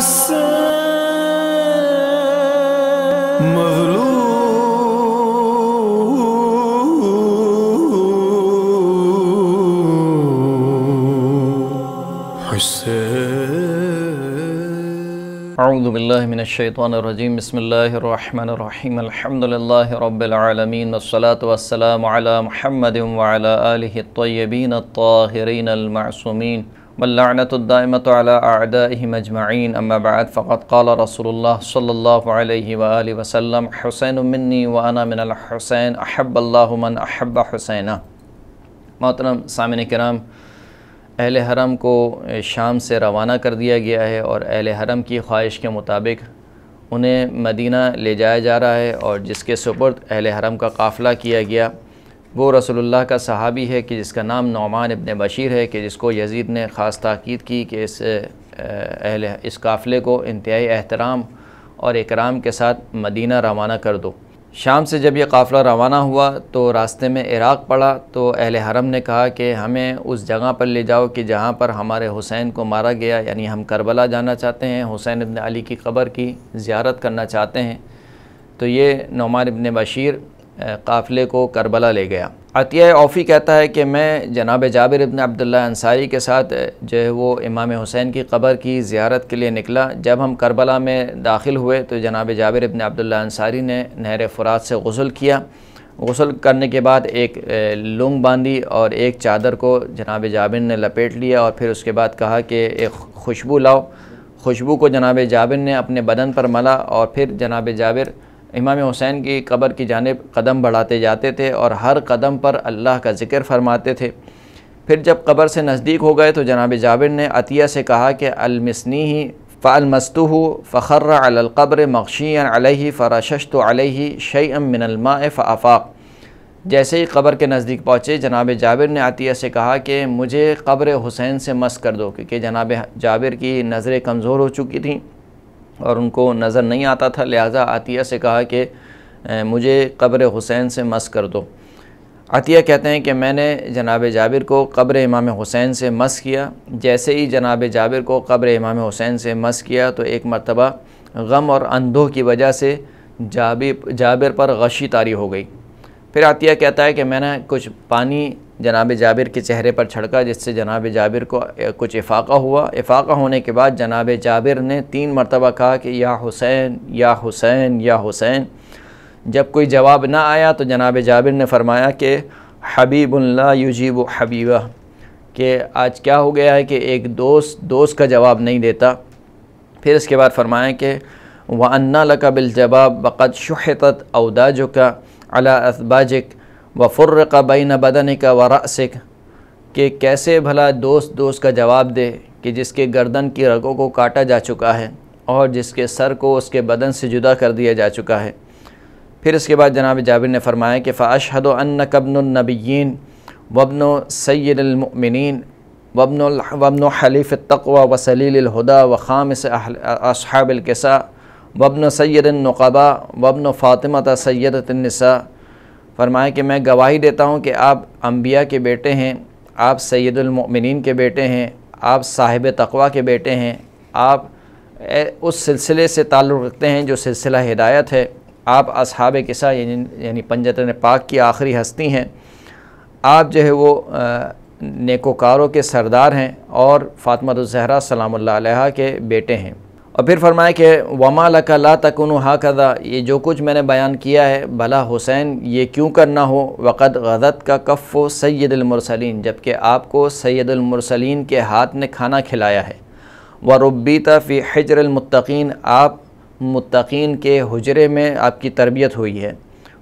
اعوذ باللہ من الشیطان الرجیم بسم اللہ الرحمن الرحیم الحمدللہ رب العالمین والصلاة والسلام علی محمد وعلى آلہ الطیبین الطاہرین المعصومین ملت المۃ عدۂ مجمعین بعد فقد قال رسول اللہ صلی اللہ علیہ وسلم حسین منی وانا الحسین احب احب حسینہ محترم سامن کرام اہل حرم کو شام سے روانہ کر دیا گیا ہے اور اہل حرم کی خواہش کے مطابق انہیں مدینہ لے جایا جا رہا ہے اور جس کے سپرد اہل حرم کا قافلہ کیا گیا وہ رسول اللہ کا صحابی ہے کہ جس کا نام نعمان ابن بشیر ہے کہ جس کو یزید نے خاص تاکید کی کہ اس اہل اس قافلے کو انتہائی احترام اور اکرام کے ساتھ مدینہ روانہ کر دو شام سے جب یہ قافلہ روانہ ہوا تو راستے میں عراق پڑا تو اہل حرم نے کہا کہ ہمیں اس جگہ پر لے جاؤ کہ جہاں پر ہمارے حسین کو مارا گیا یعنی ہم کربلا جانا چاہتے ہیں حسین ابن علی کی قبر کی زیارت کرنا چاہتے ہیں تو یہ نعمان ابن بشیر قافلے کو کربلا لے گیا عطیہ اوفی کہتا ہے کہ میں جناب جابر ابن عبداللہ انصاری کے ساتھ جو ہے وہ امام حسین کی قبر کی زیارت کے لیے نکلا جب ہم کربلا میں داخل ہوئے تو جناب جابر ابن عبداللہ انصاری نے نہر فرات سے غزل کیا غسل کرنے کے بعد ایک لونگ باندھی اور ایک چادر کو جناب جابن نے لپیٹ لیا اور پھر اس کے بعد کہا کہ ایک خوشبو لاؤ خوشبو کو جناب جابر نے اپنے بدن پر ملا اور پھر جناب جابر امام حسین کی قبر کی جانب قدم بڑھاتے جاتے تھے اور ہر قدم پر اللہ کا ذکر فرماتے تھے پھر جب قبر سے نزدیک ہو گئے تو جناب جابر نے عطیہ سے کہا کہ المسنی ہی فَخَرَّ فخر الْقَبْرِ مَغْشِيًا علیہ فَرَشَشْتُ عَلَيْهِ علیہ شعی الْمَاءِ من الماء جیسے ہی قبر کے نزدیک پہنچے جناب جابر نے عطیہ سے کہا کہ مجھے قبر حسین سے مس کر دو کیونکہ جناب جابر کی نظریں کمزور ہو چکی تھیں اور ان کو نظر نہیں آتا تھا لہٰذا عطیہ سے کہا کہ مجھے قبر حسین سے مس کر دو عطیہ کہتے ہیں کہ میں نے جناب جابر کو قبر امام حسین سے مس کیا جیسے ہی جناب جابر کو قبر امام حسین سے مس کیا تو ایک مرتبہ غم اور اندھو کی وجہ سے جابر پر غشی تاری ہو گئی پھر عطیہ کہتا ہے کہ میں نے کچھ پانی جناب جابر کے چہرے پر چھڑکا جس سے جناب جابر کو کچھ افاقہ ہوا افاقہ ہونے کے بعد جناب جابر نے تین مرتبہ کہا کہ یا حسین یا حسین یا حسین جب کوئی جواب نہ آیا تو جناب جابر نے فرمایا کہ حبیب اللہ یجیب و حبیبہ کہ آج کیا ہو گیا ہے کہ ایک دوست دوست کا جواب نہیں دیتا پھر اس کے بعد فرمایا کہ وہ انا بِالْجَبَابِ وَقَدْ بقد شحط عَلَىٰ جو وفرق بین نہ بدن کا کہ کیسے بھلا دوست دوست کا جواب دے کہ جس کے گردن کی رگوں کو کاٹا جا چکا ہے اور جس کے سر کو اس کے بدن سے جدا کر دیا جا چکا ہے پھر اس کے بعد جناب جابر نے فرمایا کہ فا أَنَّكَ بْنُ النَّبِيِّينَ وبن و سید وَبْنُ وبن التَّقْوَى وَسَلِيلِ حلیف وَخَامِسِ أَصْحَابِ الْكِسَى و خام اصحاب وَبْنُ وبن سَيِّدَةِ سید وبن فرمایا کہ میں گواہی دیتا ہوں کہ آپ انبیاء کے بیٹے ہیں آپ سید المؤمنین کے بیٹے ہیں آپ صاحب تقوا کے بیٹے ہیں آپ اس سلسلے سے تعلق رکھتے ہیں جو سلسلہ ہدایت ہے آپ اصحاب قصہ یعنی, یعنی پنجتن پاک کی آخری ہستی ہیں آپ جو ہے وہ نیکوکاروں کے سردار ہیں اور فاطمہ الزہرہ سلام اللہ علیہ کے بیٹے ہیں اور پھر فرمایا کہ وما لَكَ لَا تَكُنُوا کر یہ جو کچھ میں نے بیان کیا ہے بھلا حسین یہ کیوں کرنا ہو وَقَدْ غَذَتْ کا کف و سید المرسلین جبکہ آپ کو سید المرسلین کے ہاتھ نے کھانا کھلایا ہے وَرُبِّتَ فِي فی حجر آپ متقین کے حجرے میں آپ کی تربیت ہوئی ہے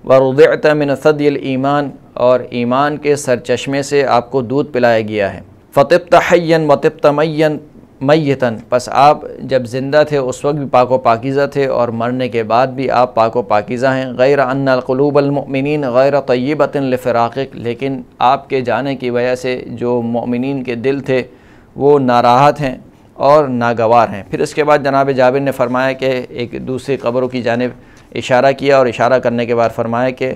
ورویتمنسد المان اور ایمان کے سرچشمے سے آپ کو دودھ پلایا گیا ہے فطب تحین وَطِبْتَ تمین میتن پس آپ جب زندہ تھے اس وقت بھی پاک و پاکیزہ تھے اور مرنے کے بعد بھی آپ پاک و پاکیزہ ہیں غیر ان القلوب المؤمنین غیر طیبت لفراقق لیکن آپ کے جانے کی وجہ سے جو مؤمنین کے دل تھے وہ ناراحت ہیں اور ناگوار ہیں پھر اس کے بعد جناب جابر نے فرمایا کہ ایک دوسری قبروں کی جانب اشارہ کیا اور اشارہ کرنے کے بعد فرمایا کہ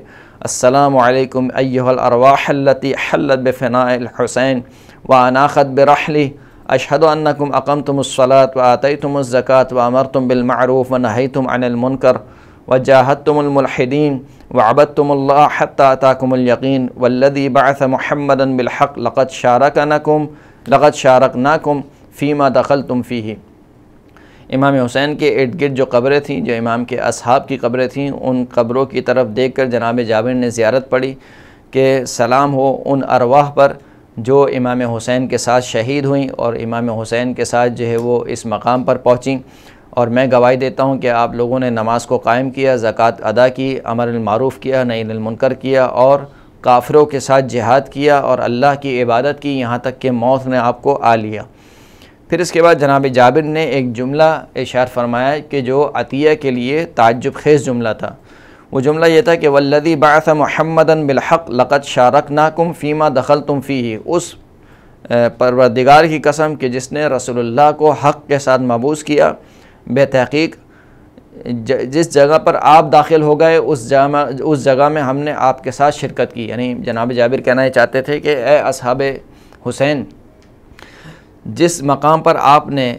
السلام علیکم الارواح اللتی حلت بفناء الحسین واناخت برحلی اشہد انکم اقمتم الصلاۃ و آتیتم الزکاة و امرتم بالمعروف و نہیتم عن المنکر و جاہدتم الملحدین و عبدتم اللہ حتی اتاکم اليقین والذی بعث محمدا بالحق لقد شارکنکم لقد شارکناکم فیما دخلتم ناکم امام حسین کے ارد گرد جو قبریں تھیں جو امام کے اصحاب کی قبریں تھیں ان قبروں کی طرف دیکھ کر جناب جابر نے زیارت پڑھی کہ سلام ہو ان ارواح پر جو امام حسین کے ساتھ شہید ہوئیں اور امام حسین کے ساتھ جو ہے وہ اس مقام پر پہنچیں اور میں گواہی دیتا ہوں کہ آپ لوگوں نے نماز کو قائم کیا زکوٰۃ ادا کی امر المعروف کیا نئین المنکر کیا اور کافروں کے ساتھ جہاد کیا اور اللہ کی عبادت کی یہاں تک کہ موت نے آپ کو آ لیا پھر اس کے بعد جناب جابر نے ایک جملہ اشار فرمایا کہ جو عطیہ کے لیے تعجب خیز جملہ تھا وہ جملہ یہ تھا کہ والذی بعث محمد بالحق لقت شارک فیما دخلتم دخل تم فی اس پروردگار کی قسم کہ جس نے رسول اللہ کو حق کے ساتھ مبوس کیا بے تحقیق جس جگہ پر آپ داخل ہو گئے اس جگہ میں ہم نے آپ کے ساتھ شرکت کی یعنی جناب جابر کہنا یہ چاہتے تھے کہ اے اصحاب حسین جس مقام پر آپ نے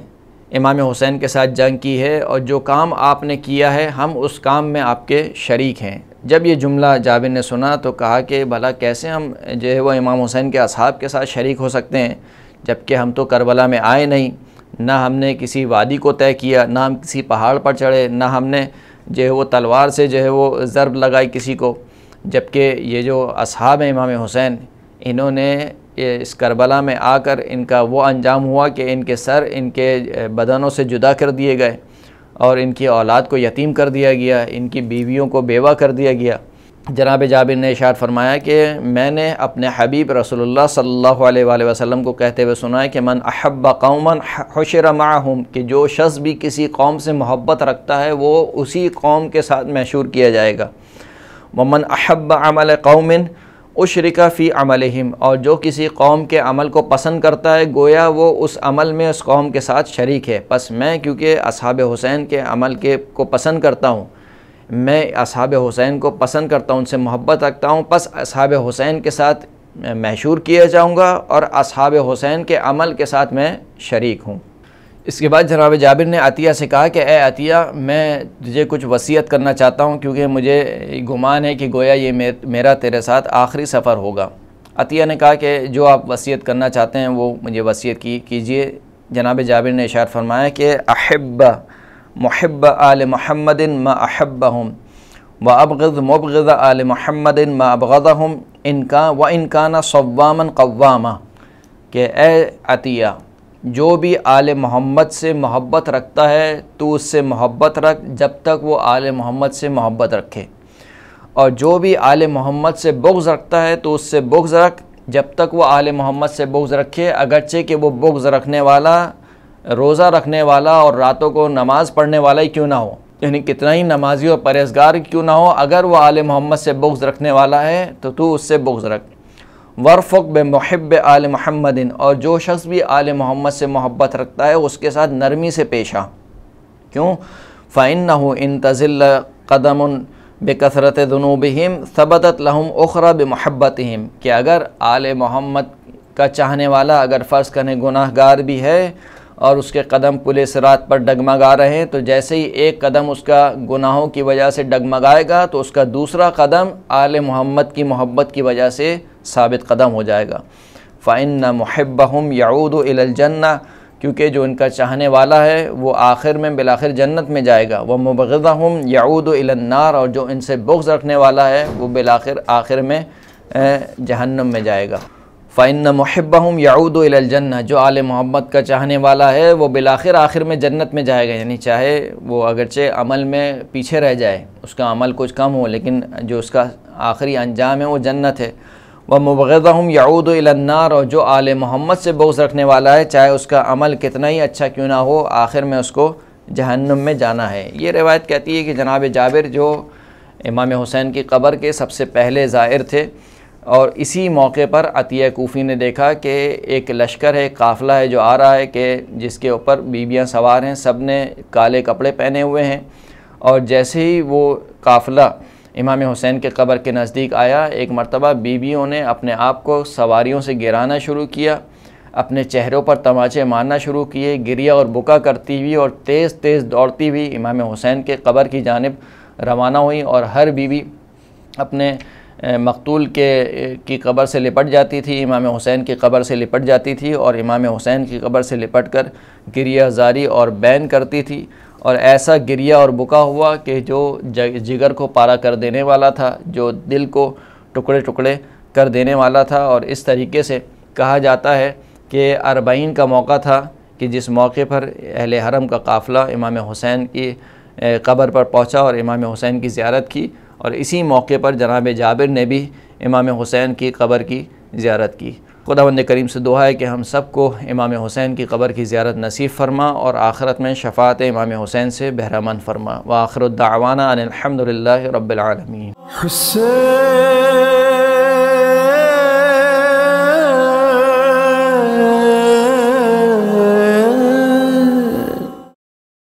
امام حسین کے ساتھ جنگ کی ہے اور جو کام آپ نے کیا ہے ہم اس کام میں آپ کے شریک ہیں جب یہ جملہ جابر نے سنا تو کہا کہ بھلا کیسے ہم جو ہے وہ امام حسین کے اصحاب کے ساتھ شریک ہو سکتے ہیں جبکہ ہم تو کربلا میں آئے نہیں نہ ہم نے کسی وادی کو طے کیا نہ ہم کسی پہاڑ پر چڑھے نہ ہم نے جو ہے وہ تلوار سے جو ہے وہ ضرب لگائی کسی کو جبکہ یہ جو اصحاب ہیں امام حسین انہوں نے یہ اس کربلا میں آ کر ان کا وہ انجام ہوا کہ ان کے سر ان کے بدنوں سے جدا کر دیے گئے اور ان کی اولاد کو یتیم کر دیا گیا ان کی بیویوں کو بیوہ کر دیا گیا جناب جابر نے اشارت فرمایا کہ میں نے اپنے حبیب رسول اللہ صلی اللہ علیہ وآلہ وسلم کو کہتے ہوئے سنا ہے کہ من احب قوما حشر معہم کہ جو شخص بھی کسی قوم سے محبت رکھتا ہے وہ اسی قوم کے ساتھ محشور کیا جائے گا ومن احب عمل قومن اشرکا فی عملہم اور جو کسی قوم کے عمل کو پسند کرتا ہے گویا وہ اس عمل میں اس قوم کے ساتھ شریک ہے پس میں کیونکہ اصحاب حسین کے عمل کے کو پسند کرتا ہوں میں اصحاب حسین کو پسند کرتا ہوں ان سے محبت رکھتا ہوں پس اصحاب حسین کے ساتھ محشور کیا جاؤں گا اور اصحاب حسین کے عمل کے ساتھ میں شریک ہوں اس کے بعد جناب جابر نے عطیہ سے کہا کہ اے عطیہ میں تجھے کچھ وصیت کرنا چاہتا ہوں کیونکہ مجھے گمان ہے کہ گویا یہ میرا تیرے ساتھ آخری سفر ہوگا عطیہ نے کہا کہ جو آپ وصیت کرنا چاہتے ہیں وہ مجھے وصیت کی کیجئے جناب جابر نے اشارت فرمایا کہ احب محب آل محمد ما احبہم و مبغض آل محمد ما ابغضہم وانکان صواما ان کا و ان کہ اے عطیہ جو بھی آل محمد سے محبت رکھتا ہے تو اس سے محبت رکھ جب تک وہ آل محمد سے محبت رکھے اور جو بھی آل محمد سے بغض رکھتا ہے تو اس سے بغض رکھ جب تک وہ آل محمد سے بغض رکھے اگرچہ کہ وہ بغض رکھنے والا روزہ رکھنے والا اور راتوں کو نماز پڑھنے والا ہی کیوں نہ ہو یعنی کتنا ہی نمازی اور پرہیزگار کیوں نہ ہو اگر وہ آل محمد سے بغض رکھنے والا ہے تو تو اس سے بغض رکھ ورفق بے محب آل محمد اور جو شخص بھی آل محمد سے محبت رکھتا ہے اس کے ساتھ نرمی سے پیش آ کیوں فَإِنَّهُ إِن تَزِلَّ قَدَمٌ بِكَثْرَتِ ذُنُوبِهِمْ ثَبَتَتْ لَهُمْ لحم بِمُحَبَّتِهِمْ کہ اگر آل محمد کا چاہنے والا اگر فرض کرنے گناہ گار بھی ہے اور اس کے قدم پلے سرات پر ڈگمگا رہے ہیں تو جیسے ہی ایک قدم اس کا گناہوں کی وجہ سے ڈگمگائے گا تو اس کا دوسرا قدم آل محمد کی محبت کی وجہ سے ثابت قدم ہو جائے گا فَإِنَّ مُحِبَّهُمْ يَعُودُ إِلَى الْجَنَّةِ کیونکہ جو ان کا چاہنے والا ہے وہ آخر میں بلاخر جنت میں جائے گا وہ يَعُودُ إِلَى یاود اور جو ان سے بغض رکھنے والا ہے وہ بلاخر آخر میں جہنم میں جائے گا فَإِنَّ مُحِبَّهُمْ يَعُودُ إِلَى الْجَنَّةِ جو آلِ محمد کا چاہنے والا ہے وہ بالآخر آخر میں جنت میں جائے گا یعنی چاہے وہ اگرچہ عمل میں پیچھے رہ جائے اس کا عمل کچھ کم ہو لیکن جو اس کا آخری انجام ہے وہ جنت ہے وہ يَعُودُ إِلَى النَّارِ اور جو آلِ محمد سے بغض رکھنے والا ہے چاہے اس کا عمل کتنا ہی اچھا کیوں نہ ہو آخر میں اس کو جہنم میں جانا ہے یہ روایت کہتی ہے کہ جناب جابر جو امام حسین کی قبر کے سب سے پہلے ظاہر تھے اور اسی موقع پر عطیہ کوفی نے دیکھا کہ ایک لشکر ہے قافلہ ہے جو آ رہا ہے کہ جس کے اوپر بیبیاں سوار ہیں سب نے کالے کپڑے پہنے ہوئے ہیں اور جیسے ہی وہ قافلہ امام حسین کے قبر کے نزدیک آیا ایک مرتبہ بیبیوں نے اپنے آپ کو سواریوں سے گرانا شروع کیا اپنے چہروں پر تماچے مارنا شروع کیے گریا اور بکا کرتی ہوئی اور تیز تیز دوڑتی ہوئی امام حسین کے قبر کی جانب روانہ ہوئیں اور ہر بیوی اپنے مقتول کے کی قبر سے لپٹ جاتی تھی امام حسین کی قبر سے لپٹ جاتی تھی اور امام حسین کی قبر سے لپٹ کر گریہ زاری اور بین کرتی تھی اور ایسا گریہ اور بکا ہوا کہ جو جگر کو پارا کر دینے والا تھا جو دل کو ٹکڑے ٹکڑے کر دینے والا تھا اور اس طریقے سے کہا جاتا ہے کہ عربائین کا موقع تھا کہ جس موقع پر اہل حرم کا قافلہ امام حسین کی قبر پر پہنچا اور امام حسین کی زیارت کی اور اسی موقع پر جناب جابر نے بھی امام حسین کی قبر کی زیارت کی خدا بند کریم سے دعا ہے کہ ہم سب کو امام حسین کی قبر کی زیارت نصیب فرما اور آخرت میں شفاعت امام حسین سے بہرامن فرما وآخر الدعوانا ان الحمدللہ رب العالمین حسین